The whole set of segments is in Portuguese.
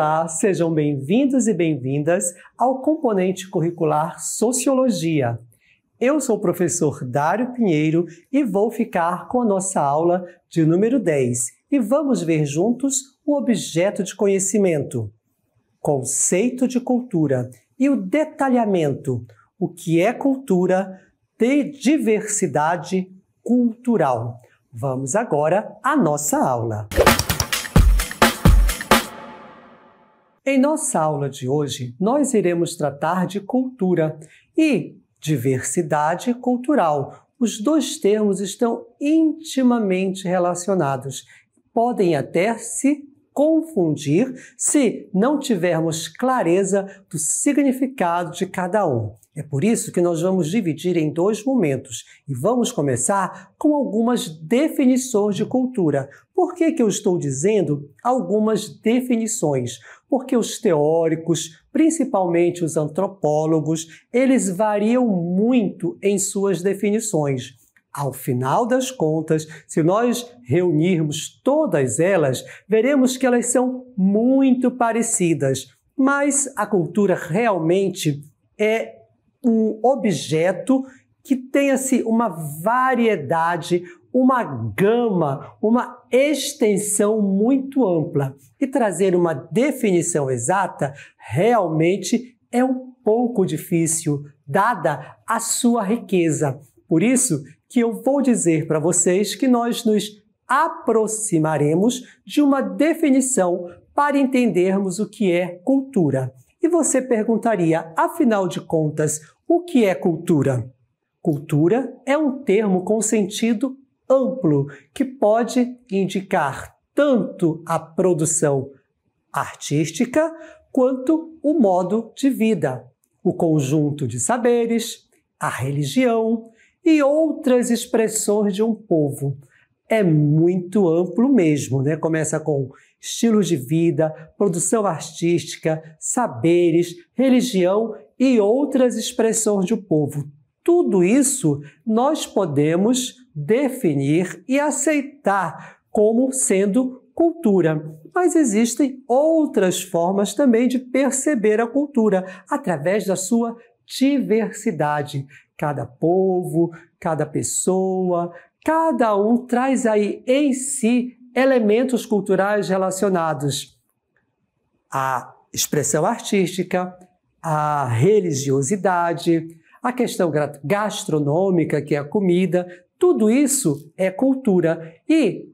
Olá, sejam bem-vindos e bem-vindas ao componente curricular Sociologia. Eu sou o professor Dário Pinheiro e vou ficar com a nossa aula de número 10 e vamos ver juntos o objeto de conhecimento, conceito de cultura e o detalhamento, o que é cultura, de diversidade cultural. Vamos agora à nossa aula. Em nossa aula de hoje, nós iremos tratar de cultura e diversidade cultural. Os dois termos estão intimamente relacionados, podem até se confundir se não tivermos clareza do significado de cada um. É por isso que nós vamos dividir em dois momentos e vamos começar com algumas definições de cultura. Por que, que eu estou dizendo algumas definições? Porque os teóricos, principalmente os antropólogos, eles variam muito em suas definições. Ao final das contas, se nós reunirmos todas elas, veremos que elas são muito parecidas, mas a cultura realmente é um objeto que tenha assim uma variedade, uma gama, uma extensão muito ampla. E trazer uma definição exata realmente é um pouco difícil, dada a sua riqueza. Por isso que eu vou dizer para vocês que nós nos aproximaremos de uma definição para entendermos o que é cultura. E você perguntaria, afinal de contas, o que é cultura? Cultura é um termo com sentido amplo que pode indicar tanto a produção artística quanto o modo de vida, o conjunto de saberes, a religião, e outras expressões de um povo. É muito amplo mesmo, né? Começa com estilos de vida, produção artística, saberes, religião e outras expressões de um povo. Tudo isso nós podemos definir e aceitar como sendo cultura. Mas existem outras formas também de perceber a cultura através da sua diversidade. Cada povo, cada pessoa, cada um traz aí em si elementos culturais relacionados à expressão artística, à religiosidade, à questão gastronômica, que é a comida, tudo isso é cultura. E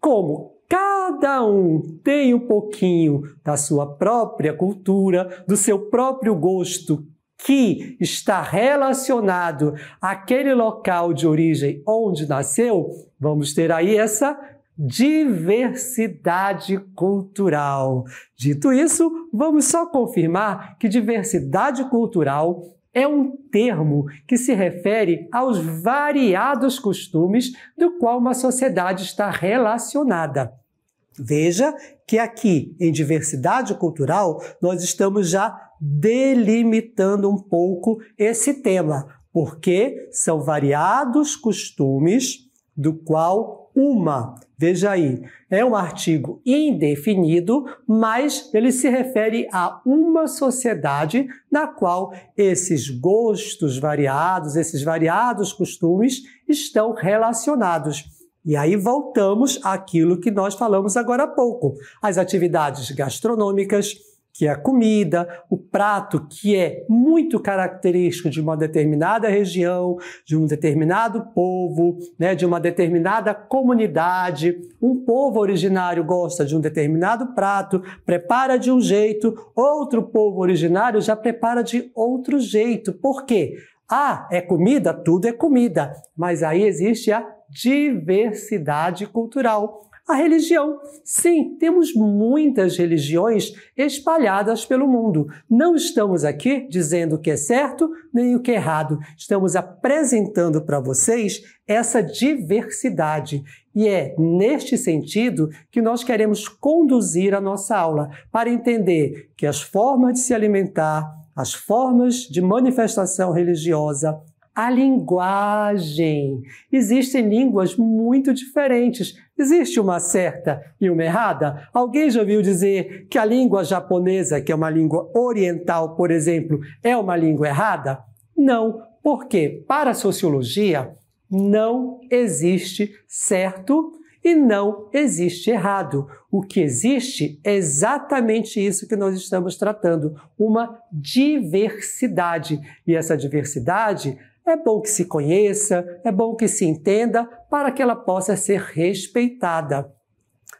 como cada um tem um pouquinho da sua própria cultura, do seu próprio gosto que está relacionado àquele local de origem onde nasceu, vamos ter aí essa diversidade cultural. Dito isso, vamos só confirmar que diversidade cultural é um termo que se refere aos variados costumes do qual uma sociedade está relacionada. Veja que aqui, em diversidade cultural, nós estamos já delimitando um pouco esse tema, porque são variados costumes do qual uma, veja aí, é um artigo indefinido, mas ele se refere a uma sociedade na qual esses gostos variados, esses variados costumes estão relacionados. E aí voltamos àquilo que nós falamos agora há pouco: as atividades gastronômicas, que é a comida, o prato, que é muito característico de uma determinada região, de um determinado povo, né, de uma determinada comunidade. Um povo originário gosta de um determinado prato, prepara de um jeito, outro povo originário já prepara de outro jeito. Por quê? Ah, é comida? Tudo é comida. Mas aí existe a diversidade cultural. A religião. Sim, temos muitas religiões espalhadas pelo mundo. Não estamos aqui dizendo o que é certo nem o que é errado. Estamos apresentando para vocês essa diversidade. E é neste sentido que nós queremos conduzir a nossa aula para entender que as formas de se alimentar, as formas de manifestação religiosa, a linguagem. Existem línguas muito diferentes. Existe uma certa e uma errada? Alguém já ouviu dizer que a língua japonesa, que é uma língua oriental, por exemplo, é uma língua errada? Não, porque para a sociologia não existe certo e não existe errado. O que existe é exatamente isso que nós estamos tratando, uma diversidade. E essa diversidade é bom que se conheça, é bom que se entenda para que ela possa ser respeitada.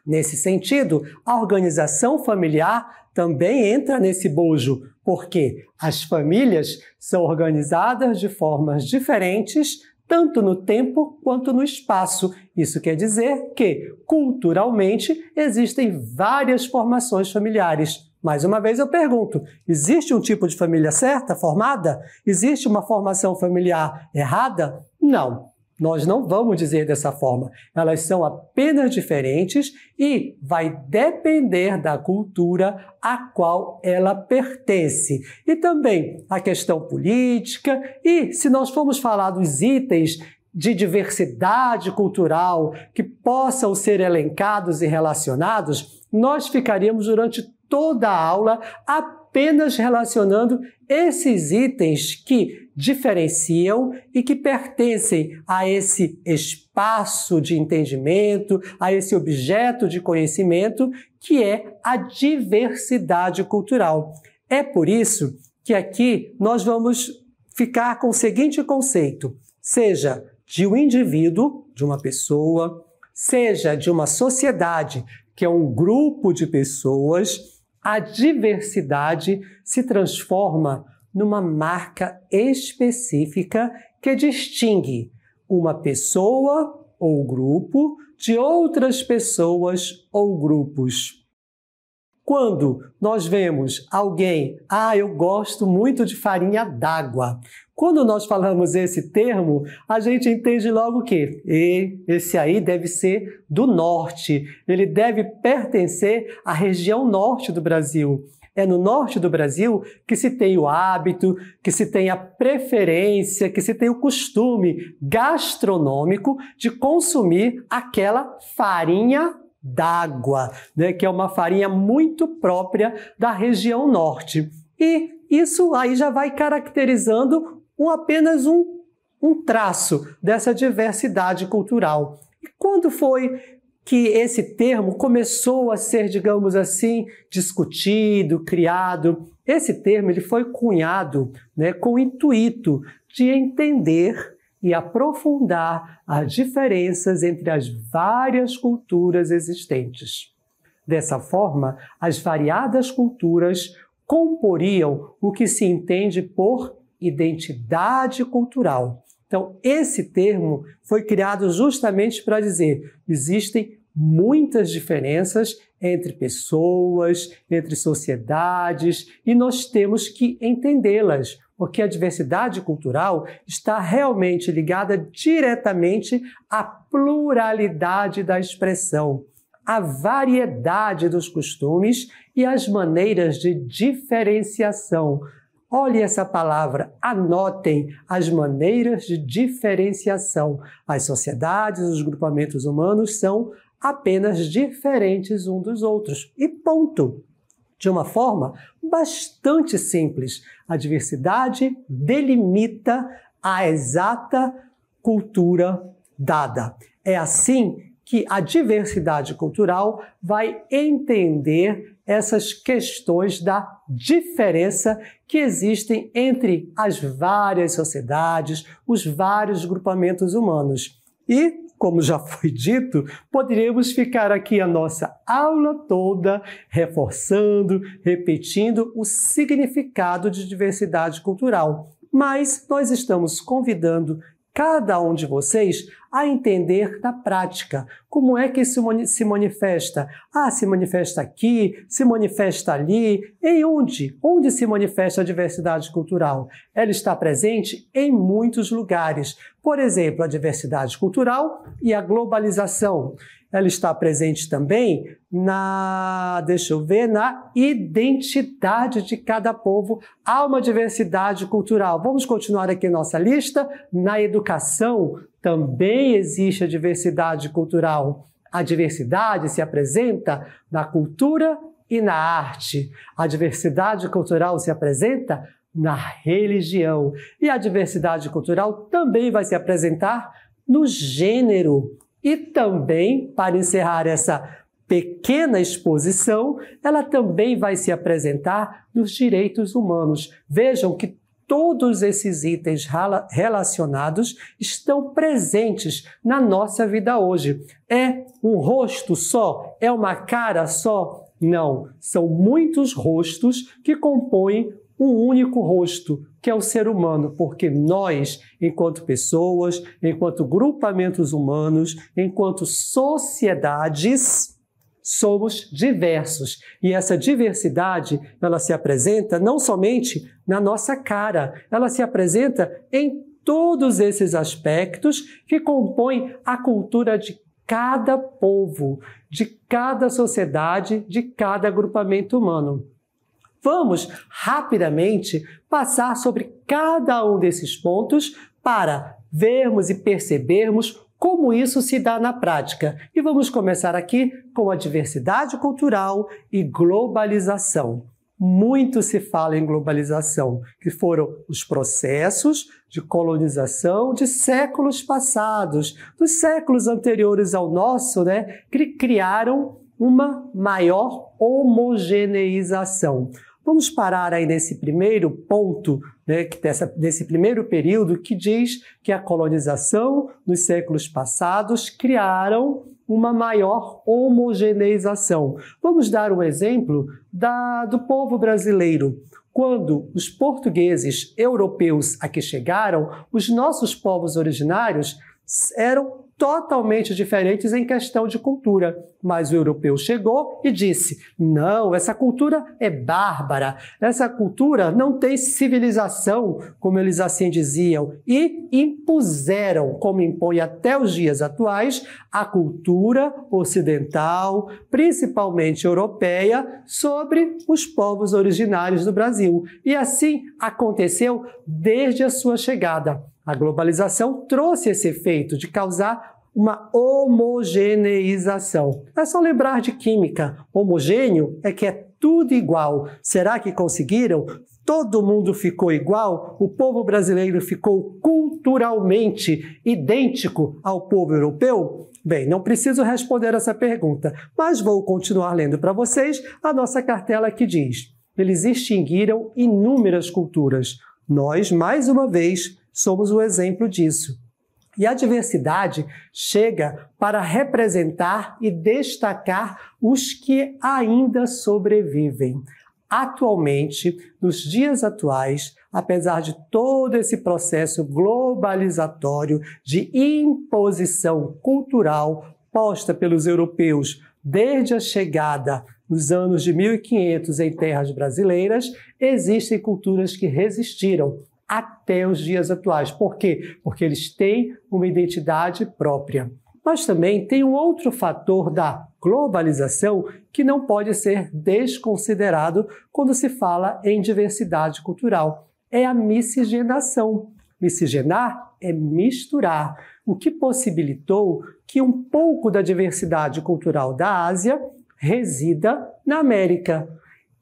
Nesse sentido, a organização familiar também entra nesse bojo, porque as famílias são organizadas de formas diferentes, tanto no tempo quanto no espaço. Isso quer dizer que, culturalmente, existem várias formações familiares. Mais uma vez eu pergunto: existe um tipo de família certa, formada? Existe uma formação familiar errada? Não. Nós não vamos dizer dessa forma. Elas são apenas diferentes e vai depender da cultura a qual ela pertence. E também a questão política e se nós formos falar dos itens de diversidade cultural que possam ser elencados e relacionados, nós ficaríamos durante toda a aula apenas relacionando esses itens que diferenciam e que pertencem a esse espaço de entendimento, a esse objeto de conhecimento que é a diversidade cultural. É por isso que aqui nós vamos ficar com o seguinte conceito: seja de um indivíduo, de uma pessoa, seja de uma sociedade, que é um grupo de pessoas, a diversidade se transforma numa marca específica que distingue uma pessoa ou grupo de outras pessoas ou grupos. Quando nós vemos alguém, ah, eu gosto muito de farinha d'água. Quando nós falamos esse termo, a gente entende logo que e, esse aí deve ser do norte, ele deve pertencer à região norte do Brasil. É no norte do Brasil que se tem o hábito, que se tem a preferência, que se tem o costume gastronômico de consumir aquela farinha d'água, né, que é uma farinha muito própria da região norte. E isso aí já vai caracterizando um, apenas um, um traço dessa diversidade cultural. E quando foi que esse termo começou a ser, digamos assim, discutido, criado? Esse termo ele foi cunhado né, com o intuito de entender e aprofundar as diferenças entre as várias culturas existentes. Dessa forma, as variadas culturas comporiam o que se entende por identidade cultural. Então, esse termo foi criado justamente para dizer: existem muitas diferenças entre pessoas, entre sociedades, e nós temos que entendê-las, porque a diversidade cultural está realmente ligada diretamente à pluralidade da expressão, à variedade dos costumes e às maneiras de diferenciação. Olhe essa palavra, anotem as maneiras de diferenciação. As sociedades, os grupamentos humanos são apenas diferentes um dos outros. E ponto de uma forma bastante simples. A diversidade delimita a exata cultura dada. É assim que a diversidade cultural vai entender essas questões da diferença que existem entre as várias sociedades, os vários grupamentos humanos. E como já foi dito, poderíamos ficar aqui a nossa aula toda reforçando, repetindo o significado de diversidade cultural, mas nós estamos convidando cada um de vocês a entender na prática. Como é que isso se manifesta? Ah, se manifesta aqui, se manifesta ali. Em onde? Onde se manifesta a diversidade cultural? Ela está presente em muitos lugares. Por exemplo, a diversidade cultural e a globalização. Ela está presente também na, deixa eu ver, na identidade de cada povo. Há uma diversidade cultural. Vamos continuar aqui nossa lista na educação, também existe a diversidade cultural. A diversidade se apresenta na cultura e na arte. A diversidade cultural se apresenta na religião. E a diversidade cultural também vai se apresentar no gênero. E também, para encerrar essa pequena exposição, ela também vai se apresentar nos direitos humanos. Vejam que todos esses itens relacionados estão presentes na nossa vida hoje. É um rosto só? É uma cara só? Não, são muitos rostos que compõem um único rosto, que é o ser humano, porque nós, enquanto pessoas, enquanto grupamentos humanos, enquanto sociedades, somos diversos. E essa diversidade, ela se apresenta não somente na nossa cara, ela se apresenta em todos esses aspectos que compõem a cultura de cada povo, de cada sociedade, de cada agrupamento humano. Vamos rapidamente passar sobre cada um desses pontos para vermos e percebermos como isso se dá na prática. E vamos começar aqui com a diversidade cultural e globalização. Muito se fala em globalização, que foram os processos de colonização de séculos passados, dos séculos anteriores ao nosso, né, que criaram uma maior homogeneização. Vamos parar aí nesse primeiro ponto né, dessa, desse primeiro período, que diz que a colonização nos séculos passados criaram uma maior homogeneização. Vamos dar um exemplo da, do povo brasileiro. Quando os portugueses europeus aqui chegaram, os nossos povos originários eram totalmente diferentes em questão de cultura. Mas o europeu chegou e disse: não, essa cultura é bárbara, essa cultura não tem civilização, como eles assim diziam, e impuseram, como impõe até os dias atuais, a cultura ocidental, principalmente europeia, sobre os povos originários do Brasil. E assim aconteceu desde a sua chegada. A globalização trouxe esse efeito de causar uma homogeneização. É só lembrar de química. Homogêneo é que é tudo igual. Será que conseguiram? Todo mundo ficou igual? O povo brasileiro ficou culturalmente idêntico ao povo europeu? Bem, não preciso responder essa pergunta, mas vou continuar lendo para vocês a nossa cartela que diz: eles extinguiram inúmeras culturas. Nós, mais uma vez, somos o exemplo disso. E a diversidade chega para representar e destacar os que ainda sobrevivem. Atualmente, nos dias atuais, apesar de todo esse processo globalizatório de imposição cultural posta pelos europeus desde a chegada nos anos de 1500 em terras brasileiras, existem culturas que resistiram até os dias atuais. Por quê? Porque eles têm uma identidade própria. Mas também tem um outro fator da globalização que não pode ser desconsiderado quando se fala em diversidade cultural. É a miscigenação. Miscigenar é misturar, o que possibilitou que um pouco da diversidade cultural da Ásia resida na América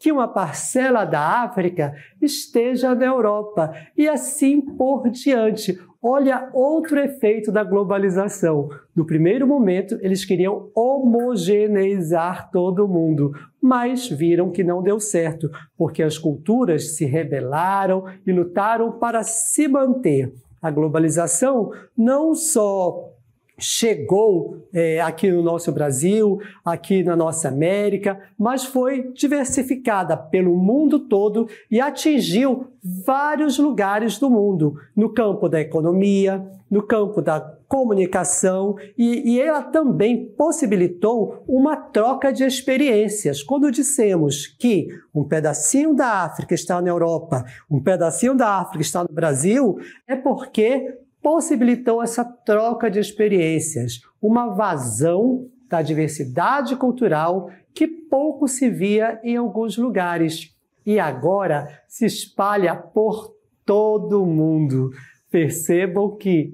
que uma parcela da África esteja na Europa e assim por diante. Olha outro efeito da globalização. No primeiro momento, eles queriam homogeneizar todo mundo, mas viram que não deu certo, porque as culturas se rebelaram e lutaram para se manter. A globalização não só chegou é, aqui no nosso Brasil, aqui na nossa América, mas foi diversificada pelo mundo todo e atingiu vários lugares do mundo, no campo da economia, no campo da comunicação e, e ela também possibilitou uma troca de experiências. Quando dissemos que um pedacinho da África está na Europa, um pedacinho da África está no Brasil, é porque possibilitou essa troca de experiências, uma vazão da diversidade cultural que pouco se via em alguns lugares e agora se espalha por todo o mundo. Percebam que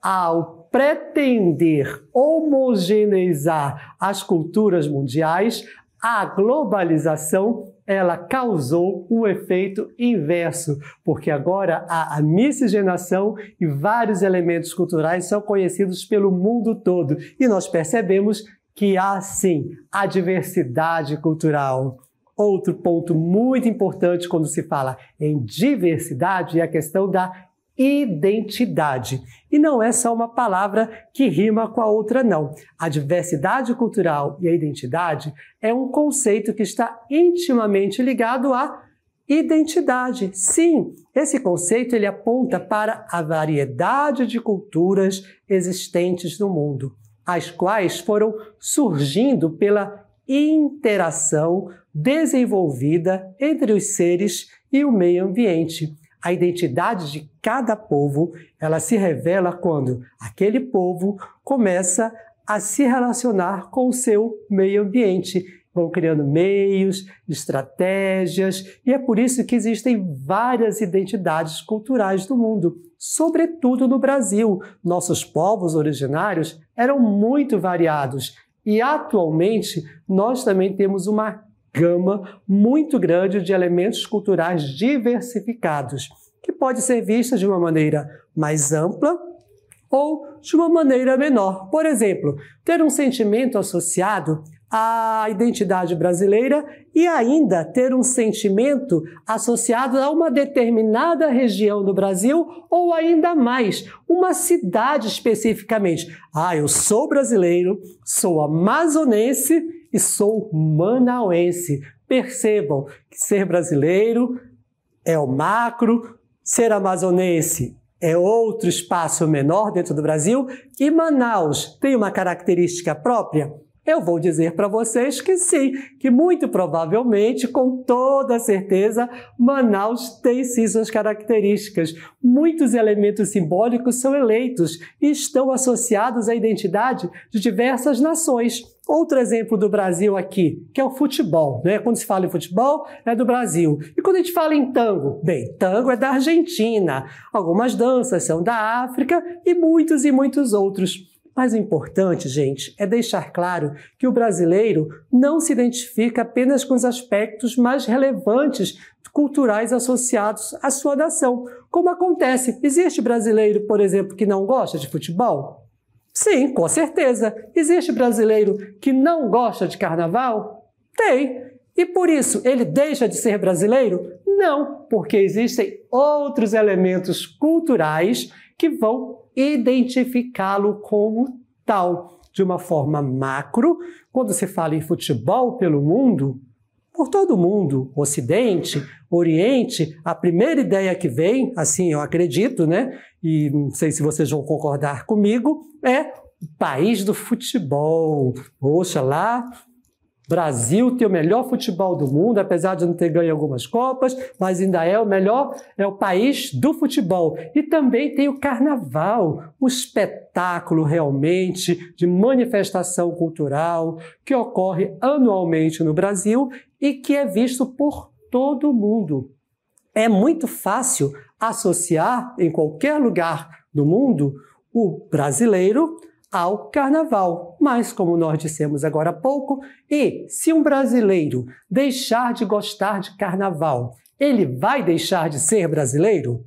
ao pretender homogeneizar as culturas mundiais, a globalização ela causou o efeito inverso, porque agora há a miscigenação e vários elementos culturais são conhecidos pelo mundo todo e nós percebemos que há sim a diversidade cultural. Outro ponto muito importante quando se fala em diversidade é a questão da identidade. E não é só uma palavra que rima com a outra, não. A diversidade cultural e a identidade é um conceito que está intimamente ligado à identidade. Sim, esse conceito ele aponta para a variedade de culturas existentes no mundo, as quais foram surgindo pela interação desenvolvida entre os seres e o meio ambiente. A identidade de cada povo, ela se revela quando aquele povo começa a se relacionar com o seu meio ambiente. Vão criando meios, estratégias, e é por isso que existem várias identidades culturais do mundo, sobretudo no Brasil. Nossos povos originários eram muito variados, e atualmente nós também temos uma gama muito grande de elementos culturais diversificados, que pode ser vista de uma maneira mais ampla ou de uma maneira menor. Por exemplo, ter um sentimento associado à identidade brasileira e ainda ter um sentimento associado a uma determinada região do Brasil ou ainda mais, uma cidade especificamente. Ah, eu sou brasileiro, sou amazonense e sou manauense. Percebam que ser brasileiro é o macro, ser amazonense é outro espaço menor dentro do Brasil e Manaus tem uma característica própria eu vou dizer para vocês que sim, que muito provavelmente, com toda certeza, Manaus tem sim suas características. Muitos elementos simbólicos são eleitos e estão associados à identidade de diversas nações. Outro exemplo do Brasil aqui, que é o futebol. Né? Quando se fala em futebol, é do Brasil. E quando a gente fala em tango? Bem, tango é da Argentina. Algumas danças são da África e muitos e muitos outros. Mas o importante, gente, é deixar claro que o brasileiro não se identifica apenas com os aspectos mais relevantes culturais associados à sua nação. Como acontece, existe brasileiro, por exemplo, que não gosta de futebol? Sim, com certeza. Existe brasileiro que não gosta de carnaval? Tem. E por isso ele deixa de ser brasileiro? Não, porque existem outros elementos culturais que vão identificá-lo como tal. De uma forma macro, quando se fala em futebol pelo mundo, por todo mundo, Ocidente, Oriente, a primeira ideia que vem, assim eu acredito, né? E não sei se vocês vão concordar comigo, é o país do futebol. Poxa, lá Brasil tem o melhor futebol do mundo, apesar de não ter ganho algumas Copas, mas ainda é o melhor, é o país do futebol. E também tem o carnaval, um espetáculo realmente de manifestação cultural que ocorre anualmente no Brasil e que é visto por todo mundo. É muito fácil associar em qualquer lugar do mundo o brasileiro ao carnaval. Mas, como nós dissemos agora há pouco, e se um brasileiro deixar de gostar de carnaval, ele vai deixar de ser brasileiro?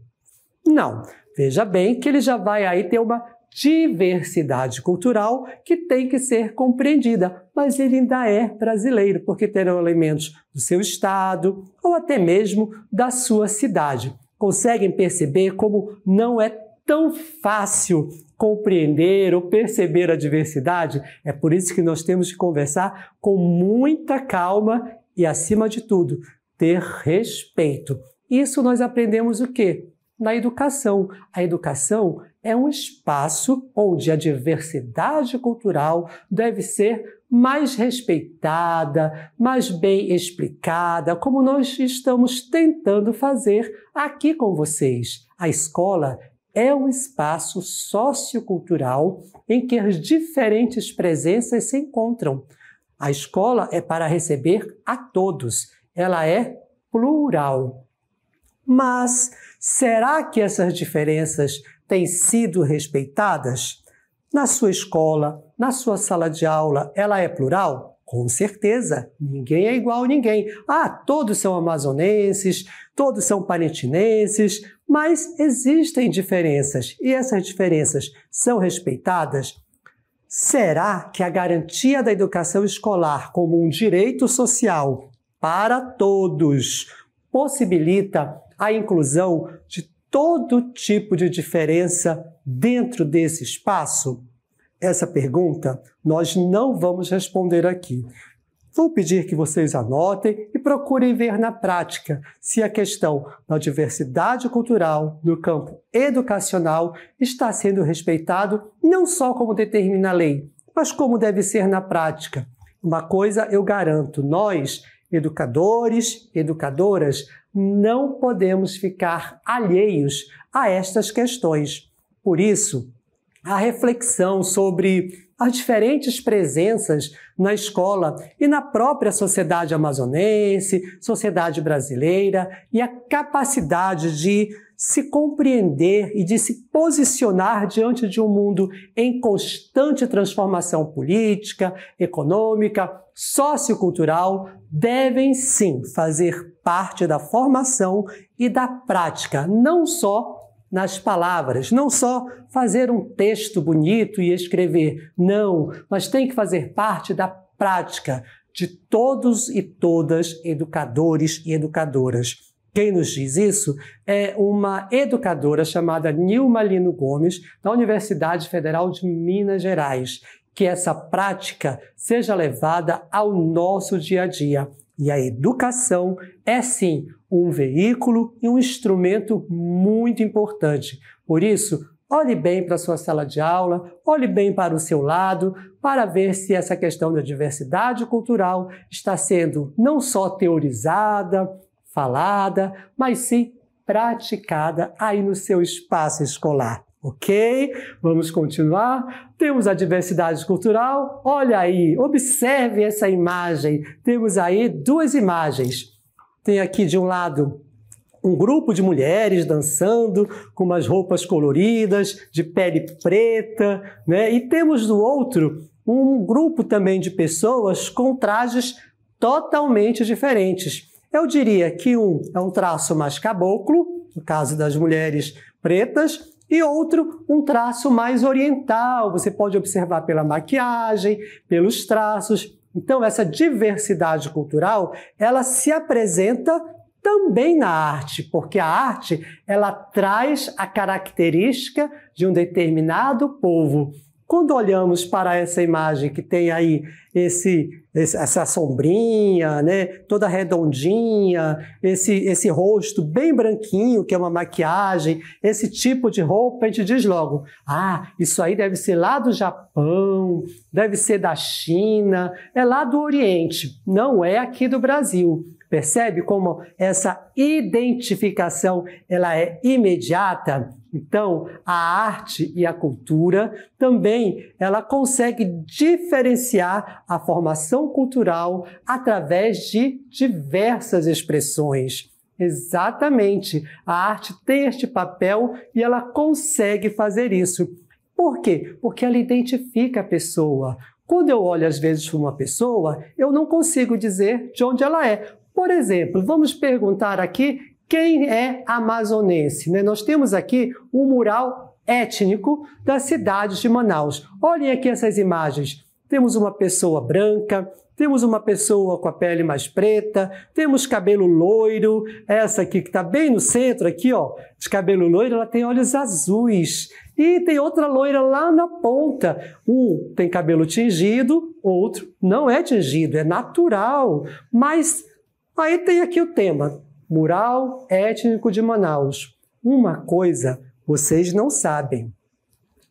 Não. Veja bem que ele já vai aí ter uma diversidade cultural que tem que ser compreendida, mas ele ainda é brasileiro, porque terão elementos do seu estado ou até mesmo da sua cidade. Conseguem perceber como não é tão fácil compreender ou perceber a diversidade, é por isso que nós temos que conversar com muita calma e, acima de tudo, ter respeito. Isso nós aprendemos o quê? Na educação. A educação é um espaço onde a diversidade cultural deve ser mais respeitada, mais bem explicada, como nós estamos tentando fazer aqui com vocês. A escola é um espaço sociocultural em que as diferentes presenças se encontram. A escola é para receber a todos, ela é plural. Mas será que essas diferenças têm sido respeitadas? Na sua escola, na sua sala de aula, ela é plural? Com certeza, ninguém é igual a ninguém. Ah, todos são amazonenses, todos são panetinenses, mas existem diferenças e essas diferenças são respeitadas? Será que a garantia da educação escolar como um direito social para todos possibilita a inclusão de todo tipo de diferença dentro desse espaço? Essa pergunta nós não vamos responder aqui. Vou pedir que vocês anotem e procurem ver na prática se a questão da diversidade cultural no campo educacional está sendo respeitado não só como determina a lei, mas como deve ser na prática. Uma coisa eu garanto, nós, educadores, educadoras, não podemos ficar alheios a estas questões. Por isso, a reflexão sobre as diferentes presenças na escola e na própria sociedade amazonense, sociedade brasileira e a capacidade de se compreender e de se posicionar diante de um mundo em constante transformação política, econômica, sociocultural, devem sim fazer parte da formação e da prática, não só nas palavras. Não só fazer um texto bonito e escrever, não, mas tem que fazer parte da prática de todos e todas educadores e educadoras. Quem nos diz isso é uma educadora chamada Nilma Lino Gomes, da Universidade Federal de Minas Gerais. Que essa prática seja levada ao nosso dia a dia. E a educação é sim um veículo e um instrumento muito importante. Por isso, olhe bem para a sua sala de aula, olhe bem para o seu lado, para ver se essa questão da diversidade cultural está sendo não só teorizada, falada, mas sim praticada aí no seu espaço escolar. Ok? Vamos continuar. Temos a diversidade cultural. Olha aí, observe essa imagem. Temos aí duas imagens. Tem aqui de um lado um grupo de mulheres dançando com umas roupas coloridas, de pele preta, né? E temos do outro um grupo também de pessoas com trajes totalmente diferentes. Eu diria que um é um traço mais caboclo, no caso das mulheres pretas, e outro um traço mais oriental. Você pode observar pela maquiagem, pelos traços. Então essa diversidade cultural, ela se apresenta também na arte, porque a arte, ela traz a característica de um determinado povo. Quando olhamos para essa imagem que tem aí esse, essa sombrinha, né, toda redondinha, esse, esse rosto bem branquinho, que é uma maquiagem, esse tipo de roupa, a gente diz logo: ah, isso aí deve ser lá do Japão, deve ser da China, é lá do Oriente, não é aqui do Brasil. Percebe como essa identificação ela é imediata? Então, a arte e a cultura também ela consegue diferenciar a formação cultural através de diversas expressões. Exatamente, a arte tem este papel e ela consegue fazer isso. Por quê? Porque ela identifica a pessoa. Quando eu olho às vezes para uma pessoa, eu não consigo dizer de onde ela é. Por exemplo, vamos perguntar aqui quem é amazonense. Né? Nós temos aqui um mural étnico da cidade de Manaus. Olhem aqui essas imagens. Temos uma pessoa branca, temos uma pessoa com a pele mais preta, temos cabelo loiro, essa aqui que está bem no centro aqui, ó, de cabelo loiro, ela tem olhos azuis. E tem outra loira lá na ponta. Um tem cabelo tingido, outro não é tingido, é natural. Mas aí tem aqui o tema mural étnico de Manaus. Uma coisa vocês não sabem.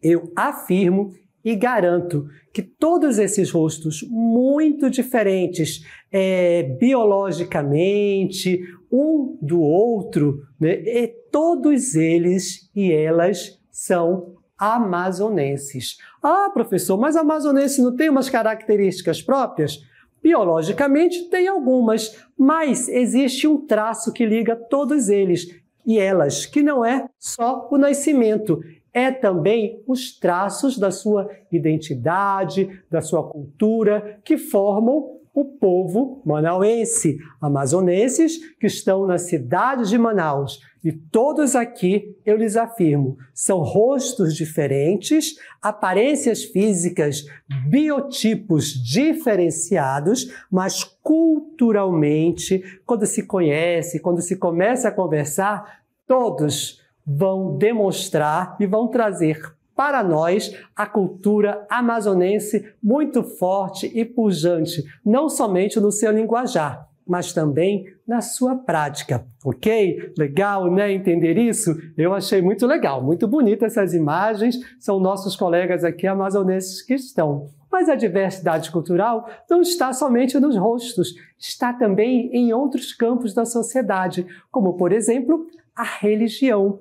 Eu afirmo e garanto que todos esses rostos muito diferentes é, biologicamente, um do outro, né, e todos eles e elas são amazonenses. Ah, professor, mas amazonense não tem umas características próprias? Biologicamente tem algumas, mas existe um traço que liga todos eles e elas, que não é só o nascimento, é também os traços da sua identidade, da sua cultura, que formam o povo manauense, amazonenses que estão na cidade de Manaus. E todos aqui, eu lhes afirmo, são rostos diferentes, aparências físicas, biotipos diferenciados, mas culturalmente, quando se conhece, quando se começa a conversar, todos vão demonstrar e vão trazer para nós a cultura amazonense muito forte e pujante, não somente no seu linguajar, mas também na sua prática, ok? Legal, né? Entender isso? Eu achei muito legal, muito bonita essas imagens, são nossos colegas aqui amazonenses que estão. Mas a diversidade cultural não está somente nos rostos, está também em outros campos da sociedade, como, por exemplo, a religião.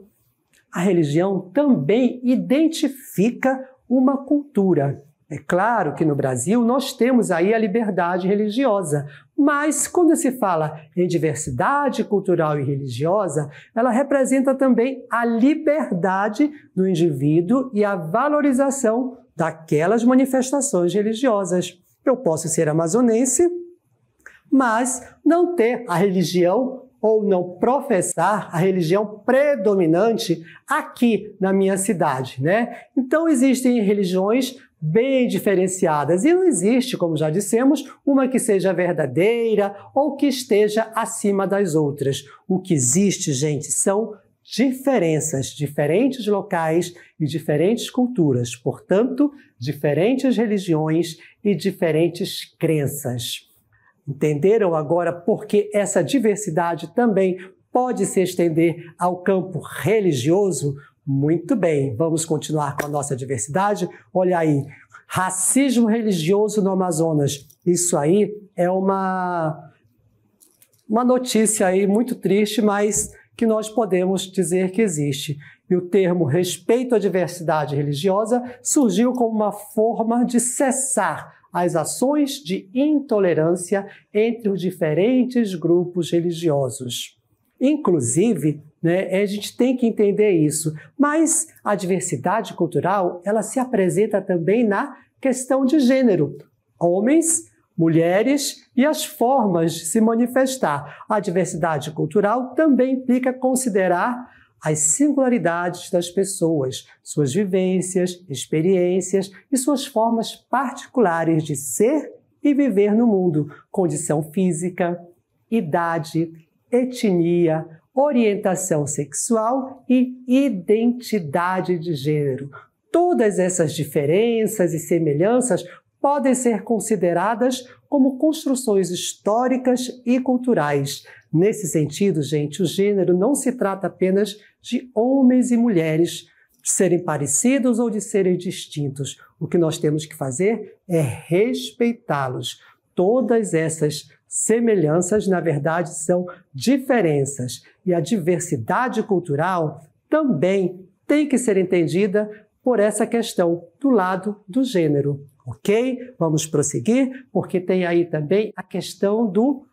A religião também identifica uma cultura. É claro que no Brasil nós temos aí a liberdade religiosa, mas quando se fala em diversidade cultural e religiosa, ela representa também a liberdade do indivíduo e a valorização daquelas manifestações religiosas. Eu posso ser amazonense, mas não ter a religião ou não professar a religião predominante aqui na minha cidade, né? Então existem religiões bem diferenciadas e não existe, como já dissemos, uma que seja verdadeira ou que esteja acima das outras. O que existe, gente, são diferenças, diferentes locais e diferentes culturas, portanto, diferentes religiões e diferentes crenças. Entenderam agora por que essa diversidade também pode se estender ao campo religioso? Muito bem, vamos continuar com a nossa diversidade. Olha aí, racismo religioso no Amazonas. Isso aí é uma, uma notícia aí muito triste, mas que nós podemos dizer que existe. E o termo respeito à diversidade religiosa surgiu como uma forma de cessar as ações de intolerância entre os diferentes grupos religiosos. Inclusive, né, é, a gente tem que entender isso. Mas a diversidade cultural ela se apresenta também na questão de gênero. Homens, mulheres e as formas de se manifestar. A diversidade cultural também implica considerar as singularidades das pessoas, suas vivências, experiências e suas formas particulares de ser e viver no mundo, condição física, idade, etnia, orientação sexual e identidade de gênero. Todas essas diferenças e semelhanças podem ser consideradas como construções históricas e culturais. Nesse sentido, gente, o gênero não se trata apenas de homens e mulheres serem parecidos ou de serem distintos. O que nós temos que fazer é respeitá-los. Todas essas Semelhanças, na verdade, são diferenças, e a diversidade cultural também tem que ser entendida por essa questão do lado do gênero, ok? Vamos prosseguir, porque tem aí também a questão do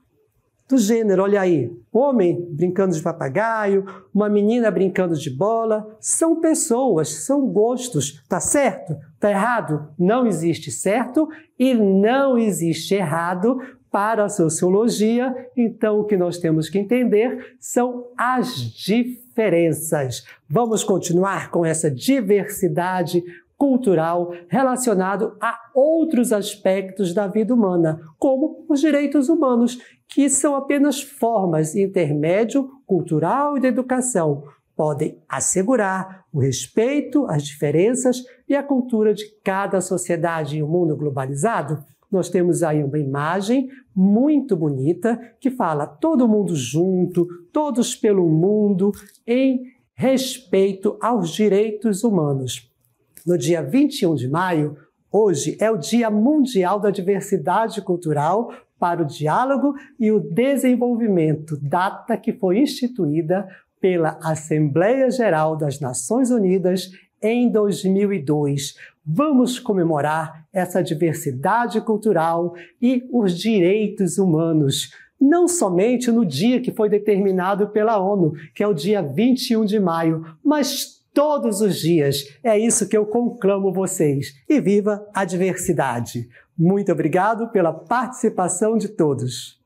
do gênero, olha aí, homem brincando de papagaio, uma menina brincando de bola, são pessoas, são gostos, tá certo? Tá errado? Não existe certo e não existe errado, para a sociologia, então o que nós temos que entender são as diferenças. Vamos continuar com essa diversidade cultural relacionado a outros aspectos da vida humana, como os direitos humanos, que são apenas formas intermédio cultural e de educação. Podem assegurar o respeito às diferenças e à cultura de cada sociedade em um mundo globalizado? nós temos aí uma imagem muito bonita que fala todo mundo junto, todos pelo mundo, em respeito aos direitos humanos. No dia 21 de maio, hoje é o Dia Mundial da Diversidade Cultural para o Diálogo e o Desenvolvimento, data que foi instituída pela Assembleia Geral das Nações Unidas em 2002. Vamos comemorar essa diversidade cultural e os direitos humanos, não somente no dia que foi determinado pela ONU, que é o dia 21 de maio, mas todos os dias. É isso que eu conclamo vocês. E viva a diversidade! Muito obrigado pela participação de todos.